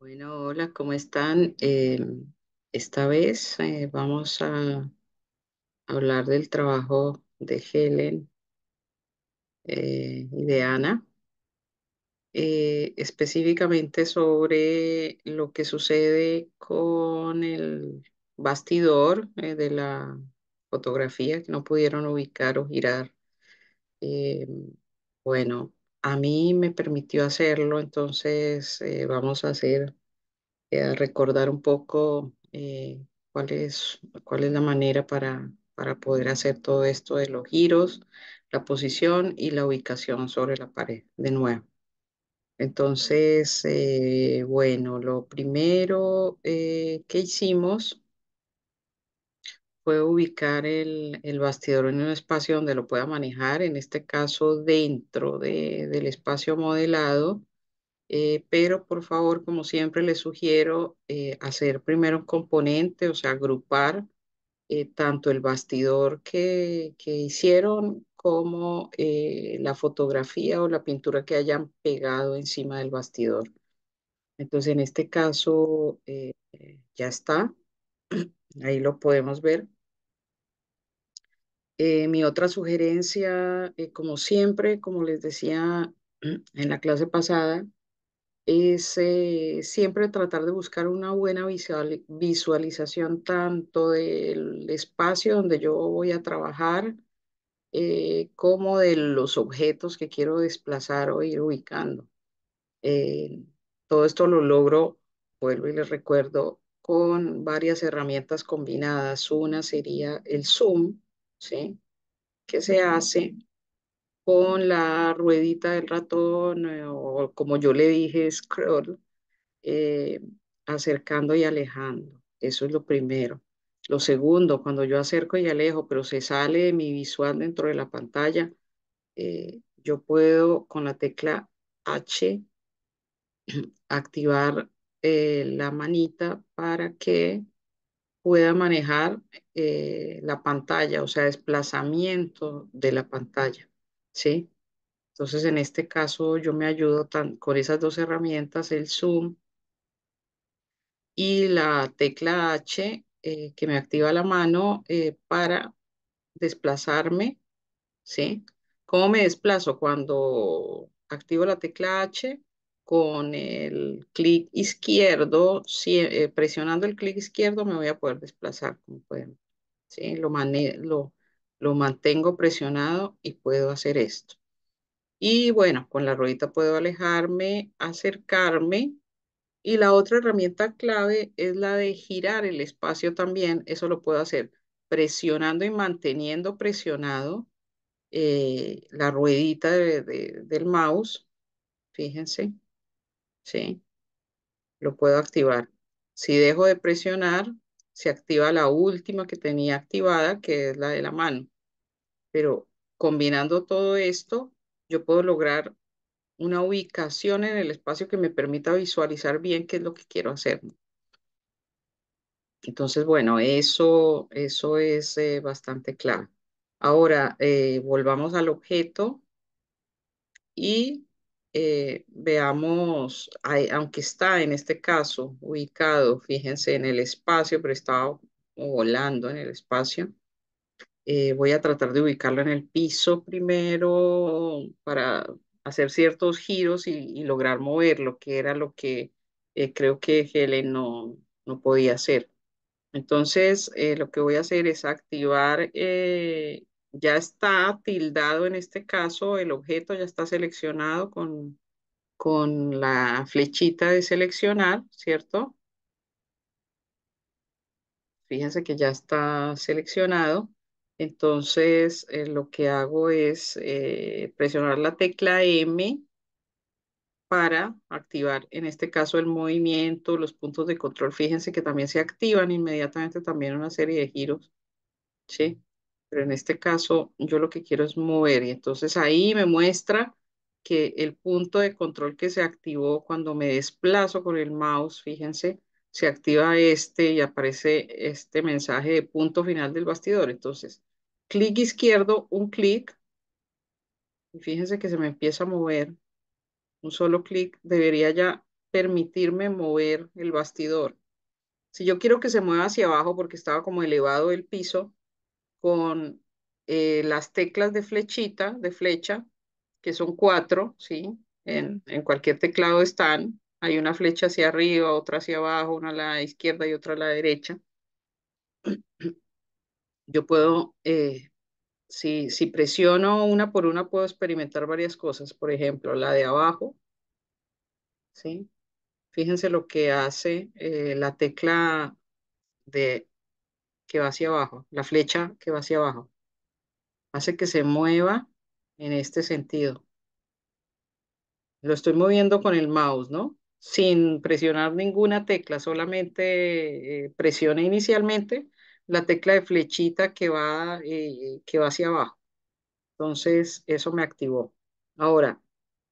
Bueno, hola, ¿cómo están? Eh, esta vez eh, vamos a hablar del trabajo de Helen eh, y de Ana, específicamente sobre lo que sucede con el bastidor de la fotografía que no pudieron ubicar o girar. bueno, a mí me permitió hacerlo, entonces eh, vamos a hacer, eh, recordar un poco eh, cuál, es, cuál es la manera para, para poder hacer todo esto de los giros, la posición y la ubicación sobre la pared, de nuevo. Entonces, bueno, lo primero que hicimos puede ubicar el, bastidor en un espacio donde lo pueda manejar, en este caso dentro del espacio modelado, eh, pero por favor, como siempre le sugiero, eh, hacer primero un componente, o sea, agrupar eh, tanto el bastidor que, que hicieron como la fotografía o la pintura que hayan pegado encima del bastidor. Entonces, en este caso, ya está. Ahí lo podemos ver. Eh, mi otra sugerencia, eh, como siempre, como les decía en la clase pasada, es eh, siempre tratar de buscar una buena visualización tanto del espacio donde yo voy a trabajar como de los objetos que quiero desplazar o ir ubicando. todo esto lo logro, vuelvo y les recuerdo, con varias herramientas combinadas. Una sería el zoom, ¿sí? Que se hace con la ruedita del ratón eh, o como yo le dije, scroll, eh, acercando y alejando. Eso es lo primero. Lo segundo, cuando yo acerco y alejo, pero se sale mi visual dentro de la pantalla, eh, yo puedo con la tecla H activar eh, la manita para que pueda manejar eh, la pantalla, o sea, desplazamiento de la pantalla, ¿sí? Entonces, en este caso, yo me ayudo con esas dos herramientas, el zoom y la tecla H eh, que me activa la mano para desplazarme, ¿sí? ¿Cómo me desplazo? Cuando activo la tecla H, con el clic izquierdo, eh, presionando el clic izquierdo me voy a poder desplazar, como pueden. ¿sí? Lo, lo mantengo presionado y puedo hacer esto. Y bueno, con la ruedita puedo alejarme, acercarme. Y la otra herramienta clave es la de girar el espacio también. Eso lo puedo hacer presionando y manteniendo presionado eh, la ruedita del mouse. Fíjense. Lo puedo activar. Si dejo de presionar, se activa la última que tenía activada, que es la de la mano. Pero combinando todo esto, yo puedo lograr una ubicación en el espacio que me permita visualizar bien qué es lo que quiero hacer. Entonces, bueno, eso, eso es eh, bastante claro, Ahora, eh, volvamos al objeto y eh, veamos, aunque está en este caso ubicado, fíjense, en el espacio, pero estaba volando en el espacio, eh, voy a tratar de ubicarlo en el piso primero para hacer ciertos giros y, lograr moverlo, que era lo que eh, creo que Helen no, no podía hacer. Entonces, lo que voy a hacer es activar ya está tildado en este caso, el objeto ya está seleccionado con, con la flechita de seleccionar, ¿cierto? Fíjense que ya está seleccionado. Entonces, eh, lo que hago es eh, presionar la tecla M para activar, en este caso, el movimiento, los puntos de control. Fíjense que también se activan inmediatamente también una serie de giros, ¿sí? pero en este caso yo lo que quiero es mover y entonces ahí me muestra que el punto de control que se activó cuando me desplazo con el mouse, fíjense, se activa este y aparece este mensaje de punto final del bastidor. Entonces, clic izquierdo, un clic, y fíjense que se me empieza a mover. Un solo clic debería ya permitirme mover el bastidor. Si yo quiero que se mueva hacia abajo porque estaba como elevado el piso, con eh, las teclas de flechita, de flecha, que son cuatro, ¿sí? En, cualquier teclado están. Hay una flecha hacia arriba, otra hacia abajo, una a la izquierda y otra a la derecha. Yo puedo, eh, si, si presiono una por una, puedo experimentar varias cosas. Por ejemplo, la de abajo, ¿sí? Fíjense lo que hace eh, la tecla de que va hacia abajo, la flecha que va hacia abajo. Hace que se mueva en este sentido. Lo estoy moviendo con el mouse, ¿no? Sin presionar ninguna tecla, solamente eh, Presione inicialmente la tecla de flechita que va, eh, que va hacia abajo. Entonces, eso me activó. Ahora,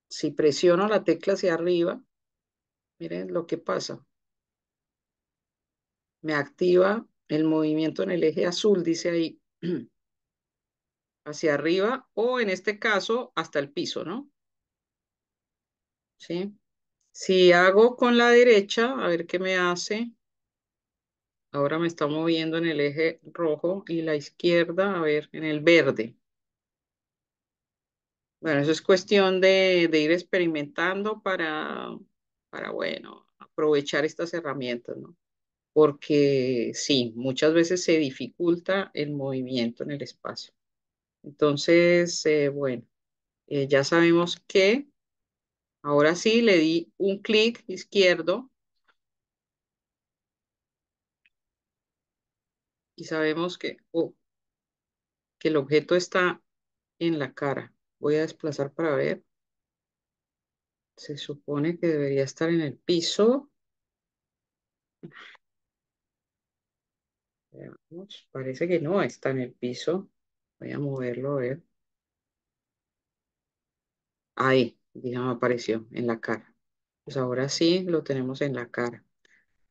si presiono la tecla hacia arriba, miren lo que pasa. Me activa el movimiento en el eje azul, dice ahí, hacia arriba o en este caso hasta el piso, ¿no? ¿Sí? Si hago con la derecha, a ver qué me hace. Ahora me está moviendo en el eje rojo y la izquierda, a ver, en el verde. Bueno, eso es cuestión de, de ir experimentando para, para, bueno, aprovechar estas herramientas, ¿no? porque sí, muchas veces se dificulta el movimiento en el espacio. Entonces, eh, bueno, eh, ya sabemos que ahora sí le di un clic izquierdo y sabemos que, oh, que el objeto está en la cara. Voy a desplazar para ver. Se supone que debería estar en el piso. Eh, parece que no está en el piso. Voy a moverlo, a ver. Ahí, digamos, apareció en la cara. Pues ahora sí lo tenemos en la cara.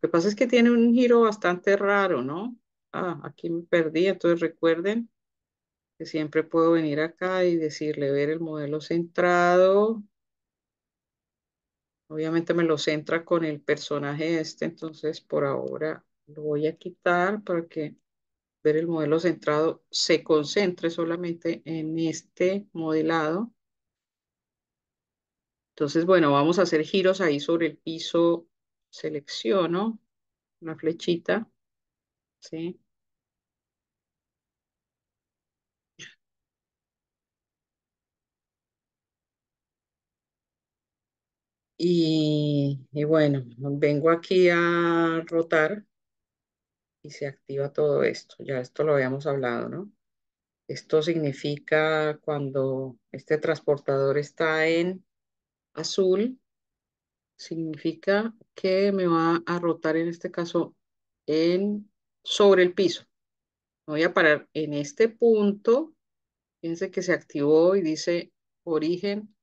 Lo que pasa es que tiene un giro bastante raro, ¿no? Ah, aquí me perdí, entonces recuerden que siempre puedo venir acá y decirle ver el modelo centrado. Obviamente me lo centra con el personaje este, entonces por ahora lo voy a quitar para que ver el modelo centrado se concentre solamente en este modelado. Entonces, bueno, vamos a hacer giros ahí sobre el piso. Selecciono una flechita, ¿sí? Y, y, bueno, vengo aquí a rotar y se activa todo esto. Ya esto lo habíamos hablado, ¿no? Esto significa cuando este transportador está en azul, significa que me va a rotar en este caso en, sobre el piso. Voy a parar en este punto. Fíjense que se activó y dice origen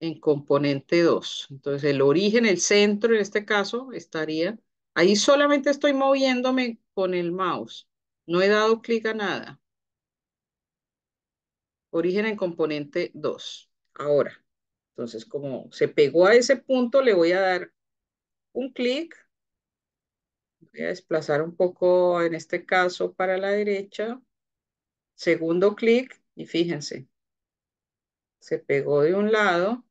en componente 2. Entonces el origen, el centro en este caso estaría, ahí solamente estoy moviéndome con el mouse. No he dado clic a nada. Origen en componente 2. Ahora, entonces como se pegó a ese punto, le voy a dar un clic. Voy a desplazar un poco, en este caso, para la derecha. Segundo clic y fíjense. Se pegó de un lado.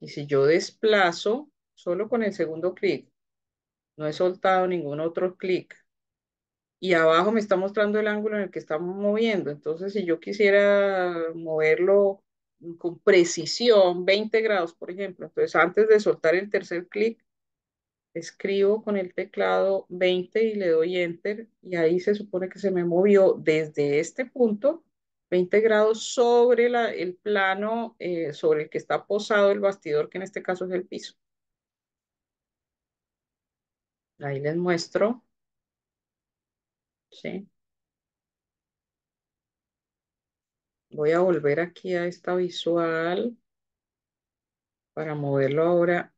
Y si yo desplazo solo con el segundo clic no he soltado ningún otro clic. Y abajo me está mostrando el ángulo en el que estamos moviendo. Entonces, si yo quisiera moverlo con precisión, 20 grados, por ejemplo. Entonces, antes de soltar el tercer clic, escribo con el teclado 20 y le doy Enter. Y ahí se supone que se me movió desde este punto 20 grados sobre la, el plano eh, sobre el que está posado el bastidor, que en este caso es el piso. Ahí les muestro. Voy a volver aquí a esta visual para moverlo ahora.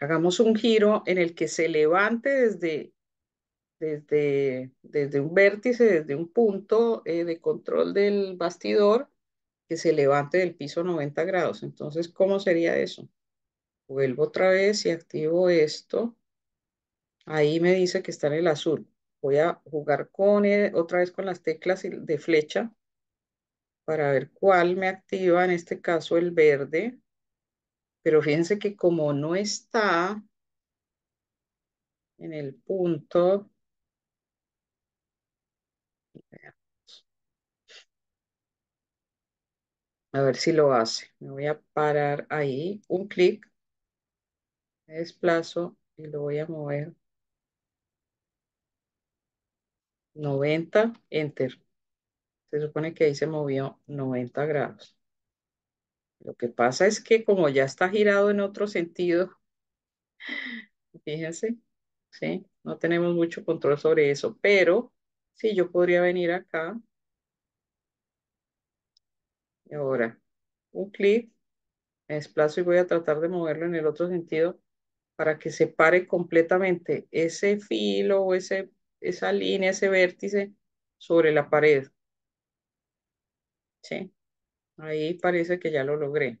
Hagamos un giro en el que se levante desde, desde, desde un vértice, desde un punto eh, de control del bastidor, que se levante del piso 90 grados. Entonces, ¿cómo sería eso? Vuelvo otra vez y activo esto. Ahí me dice que está en el azul. Voy a jugar con e, otra vez con las teclas de flecha para ver cuál me activa, en este caso el verde. Pero fíjense que como no está en el punto, a ver si lo hace. Me voy a parar ahí, un clic, me desplazo y lo voy a mover 90, enter. Se supone que ahí se movió 90 grados. Lo que pasa es que como ya está girado en otro sentido, fíjense, ¿sí? No tenemos mucho control sobre eso, pero sí, yo podría venir acá. Y ahora, un clic, me desplazo y voy a tratar de moverlo en el otro sentido para que pare completamente ese filo o ese, esa línea, ese vértice sobre la pared. ¿Sí? Ahí parece que ya lo logré.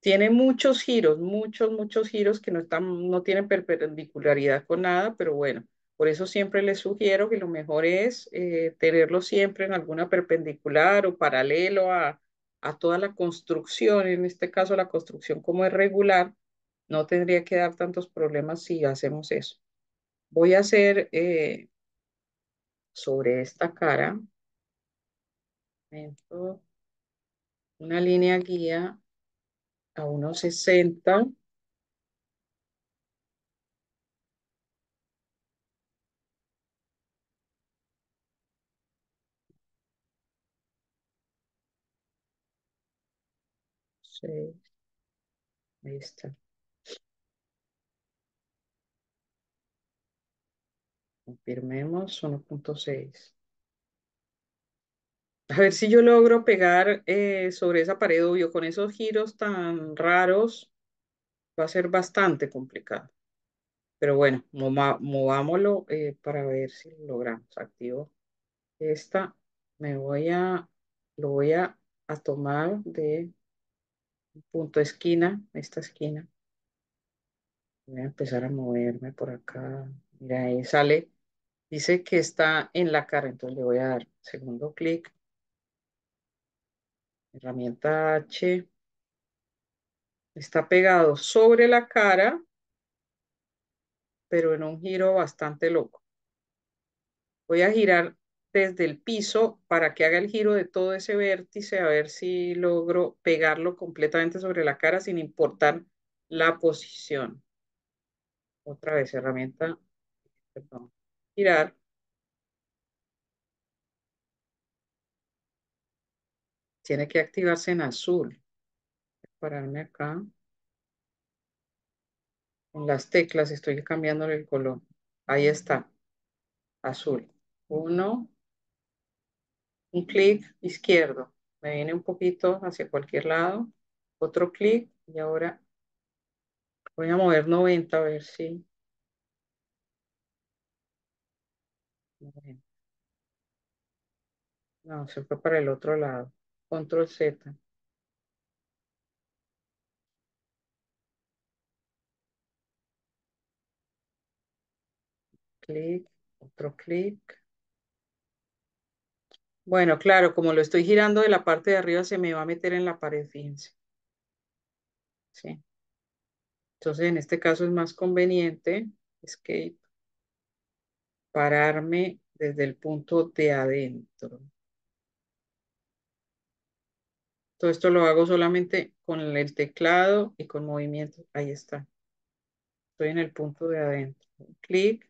Tiene muchos giros, muchos, muchos giros que no, están, no tienen perpendicularidad con nada, pero bueno, por eso siempre les sugiero que lo mejor es eh, tenerlo siempre en alguna perpendicular o paralelo a, a toda la construcción, en este caso la construcción como es regular, no tendría que dar tantos problemas si hacemos eso. Voy a hacer eh, sobre esta cara una línea guía a 1.60 Ahí está. Confirmemos 1.6. A ver si yo logro pegar eh, sobre esa pared, obvio, con esos giros tan raros va a ser bastante complicado. Pero bueno, movámoslo eh, para ver si logramos. Activo esta, me voy a, lo voy a tomar de punto esquina, esta esquina. Voy a empezar a moverme por acá. Mira, ahí sale. Dice que está en la cara, entonces le voy a dar segundo clic. Herramienta H. Está pegado sobre la cara, pero en un giro bastante loco. Voy a girar desde el piso para que haga el giro de todo ese vértice, a ver si logro pegarlo completamente sobre la cara sin importar la posición. Otra vez, herramienta, girar. Tiene que activarse en azul. Pararme acá. Con las teclas estoy cambiando el color. Ahí está. Azul. Uno, un clic izquierdo, me viene un poquito hacia cualquier lado, otro clic y ahora voy a mover 90 a ver si... No, se fue para el otro lado. Control Z. Clic, otro clic. Bueno, claro, como lo estoy girando de la parte de arriba, se me va a meter en la pared, fíjense. Sí. Entonces, en este caso es más conveniente, escape, pararme desde el punto de adentro. Todo esto lo hago solamente con el teclado y con movimiento. Ahí está. Estoy en el punto de adentro. clic,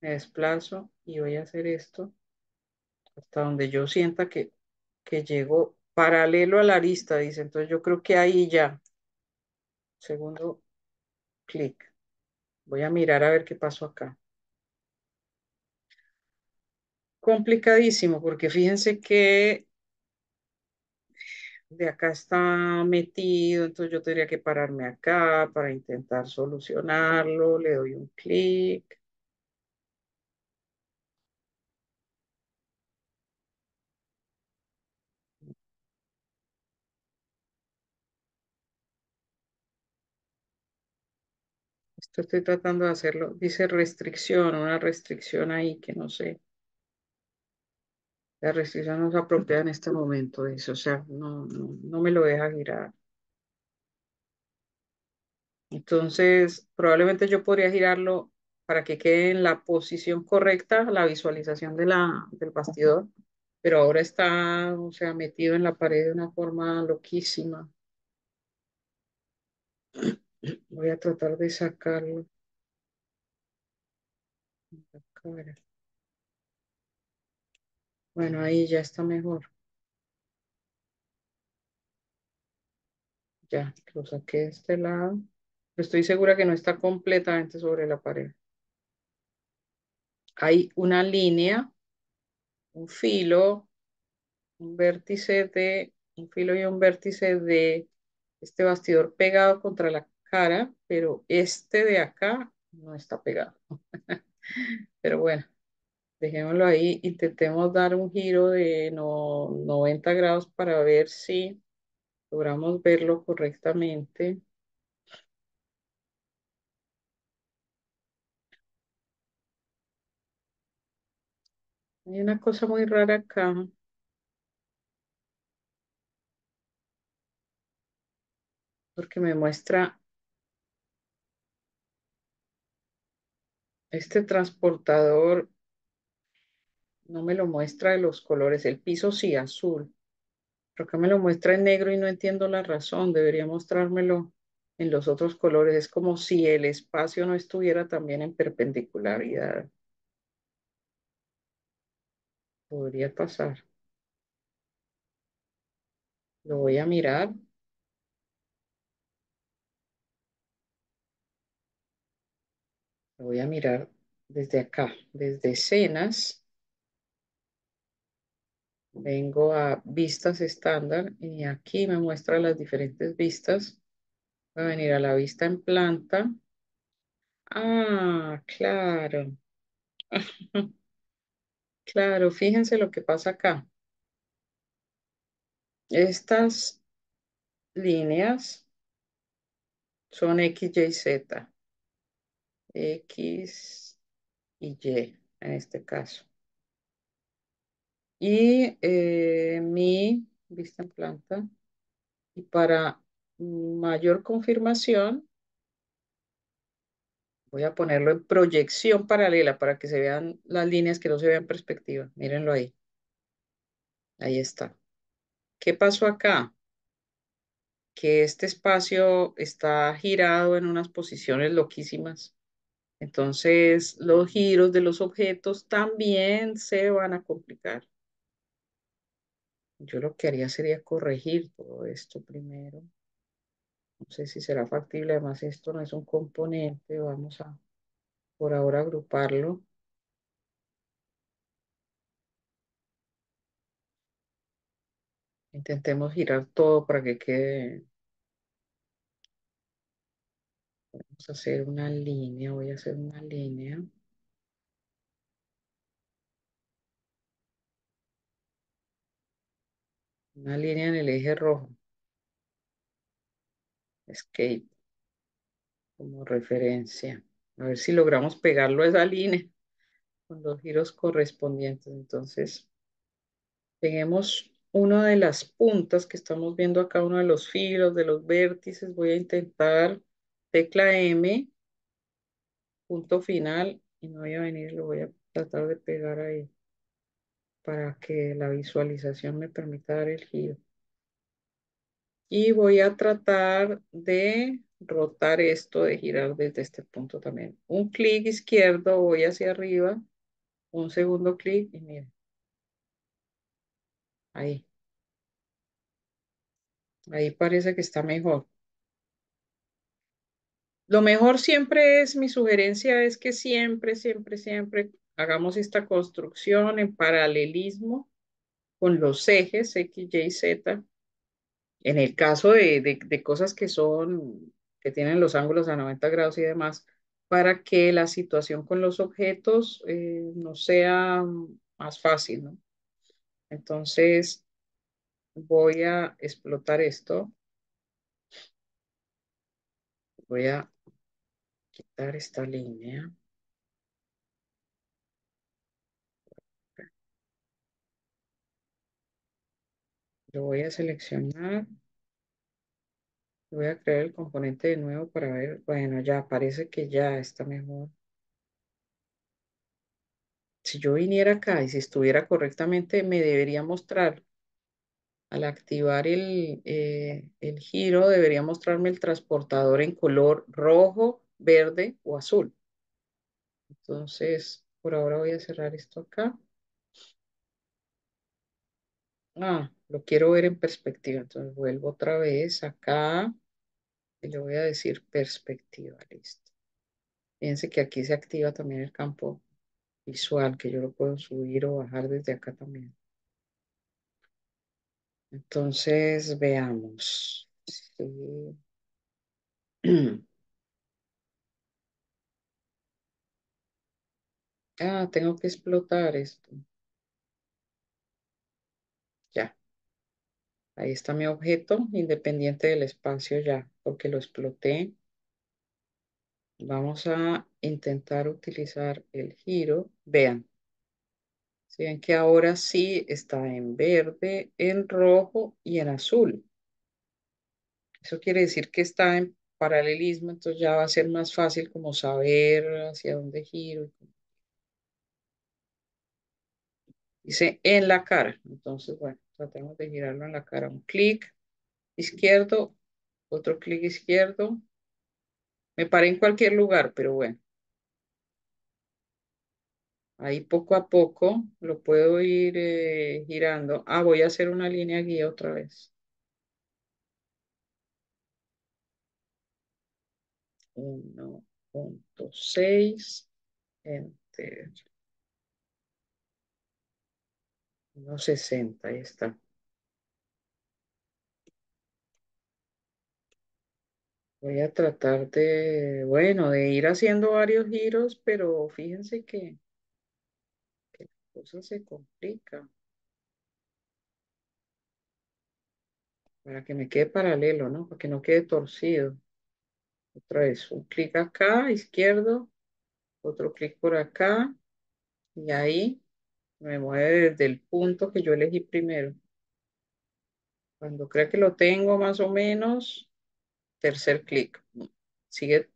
me desplazo y voy a hacer esto hasta donde yo sienta que, que llego paralelo a la lista dice. Entonces yo creo que ahí ya. Segundo clic. Voy a mirar a ver qué pasó acá. Complicadísimo, porque fíjense que de acá está metido, entonces yo tendría que pararme acá para intentar solucionarlo, le doy un clic. estoy tratando de hacerlo. Dice restricción, una restricción ahí que no sé. La restricción nos apropia en este momento o sea, no, no, no me lo deja girar. Entonces, probablemente yo podría girarlo para que quede en la posición correcta la visualización de la, del bastidor, pero ahora está, o sea, metido en la pared de una forma loquísima. Voy a tratar de sacarlo. Bueno, ahí ya está mejor. Ya, lo saqué de este lado. Estoy segura que no está completamente sobre la pared. Hay una línea, un filo, un vértice de, un filo y un vértice de este bastidor pegado contra la pero este de acá no está pegado. pero bueno, dejémoslo ahí. Intentemos dar un giro de 90 grados para ver si logramos verlo correctamente. Hay una cosa muy rara acá. Porque me muestra Este transportador no me lo muestra de los colores. El piso sí, azul. Pero acá me lo muestra en negro y no entiendo la razón. Debería mostrármelo en los otros colores. Es como si el espacio no estuviera también en perpendicularidad. Podría pasar. Lo voy a mirar. voy a mirar desde acá, desde escenas. Vengo a vistas estándar y aquí me muestra las diferentes vistas. Voy a venir a la vista en planta. Ah, claro. claro, fíjense lo que pasa acá. Estas líneas son X, Y, Z. X y Y en este caso. Y eh, mi vista en planta. Y para mayor confirmación, voy a ponerlo en proyección paralela para que se vean las líneas que no se vean en perspectiva. Mírenlo ahí. Ahí está. ¿Qué pasó acá? Que este espacio está girado en unas posiciones loquísimas. Entonces, los giros de los objetos también se van a complicar. Yo lo que haría sería corregir todo esto primero. No sé si será factible, además esto no es un componente, vamos a por ahora agruparlo. Intentemos girar todo para que quede Vamos a hacer una línea, voy a hacer una línea. Una línea en el eje rojo. Escape. Como referencia. A ver si logramos pegarlo a esa línea. Con los giros correspondientes. Entonces, Tenemos. una de las puntas que estamos viendo acá, uno de los filos, de los vértices. Voy a intentar tecla M, punto final, y no voy a venir, lo voy a tratar de pegar ahí para que la visualización me permita dar el giro. Y voy a tratar de rotar esto, de girar desde este punto también. Un clic izquierdo, voy hacia arriba, un segundo clic y miren. Ahí. Ahí parece que está mejor. Lo mejor siempre es, mi sugerencia es que siempre, siempre, siempre hagamos esta construcción en paralelismo con los ejes X, Y, Z. En el caso de, cosas que son, que tienen los ángulos a 90 grados y demás, para que la situación con los objetos eh, no sea más fácil, ¿no? Entonces, voy a explotar esto. Voy a quitar esta línea. Lo voy a seleccionar. Voy a crear el componente de nuevo para ver. Bueno, ya parece que ya está mejor. Si yo viniera acá y si estuviera correctamente, me debería mostrar al activar el, eh, el, giro debería mostrarme el transportador en color rojo verde o azul. Entonces, por ahora voy a cerrar esto acá. Ah, lo quiero ver en perspectiva. Entonces vuelvo otra vez acá y le voy a decir perspectiva. Listo. Fíjense que aquí se activa también el campo visual, que yo lo puedo subir o bajar desde acá también. Entonces, veamos. Sí. Ah, tengo que explotar esto. Ya. Ahí está mi objeto, independiente del espacio ya, porque lo exploté. Vamos a intentar utilizar el giro. Vean. Si ven que ahora sí está en verde, en rojo y en azul. Eso quiere decir que está en paralelismo, entonces ya va a ser más fácil como saber hacia dónde giro. Y Dice en la cara. Entonces, bueno, tratemos de girarlo en la cara. Un clic izquierdo, otro clic izquierdo. Me paré en cualquier lugar, pero bueno. Ahí poco a poco lo puedo ir eh, girando. Ah, voy a hacer una línea guía otra vez. 1.6. punto enter. No ahí está. Voy a tratar de, bueno, de ir haciendo varios giros, pero fíjense que, que la cosa se complica. Para que me quede paralelo, ¿no? Para que no quede torcido. Otra vez, un clic acá, izquierdo, otro clic por acá, y ahí me mueve desde el punto que yo elegí primero. Cuando crea que lo tengo más o menos, tercer clic. Sigue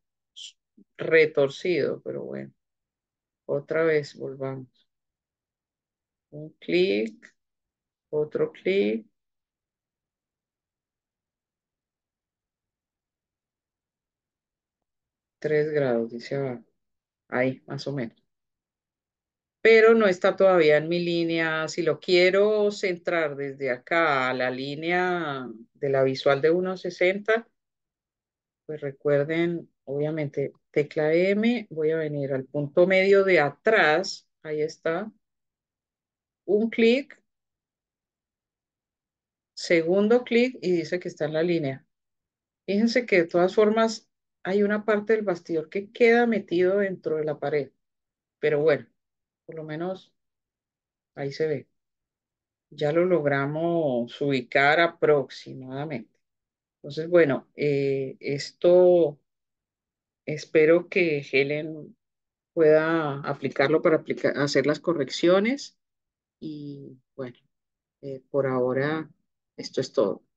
retorcido, pero bueno. Otra vez, volvamos. Un clic, otro clic. Tres grados, dice abajo. Ahí, más o menos pero no está todavía en mi línea. Si lo quiero centrar desde acá a la línea de la visual de 1.60, pues recuerden, obviamente, tecla M, voy a venir al punto medio de atrás, ahí está, un clic, segundo clic y dice que está en la línea. Fíjense que de todas formas hay una parte del bastidor que queda metido dentro de la pared, pero bueno, por lo menos ahí se ve. Ya lo logramos ubicar aproximadamente. Entonces, bueno, eh, esto espero que Helen pueda aplicarlo para hacer las correcciones. Y bueno, eh, por ahora esto es todo.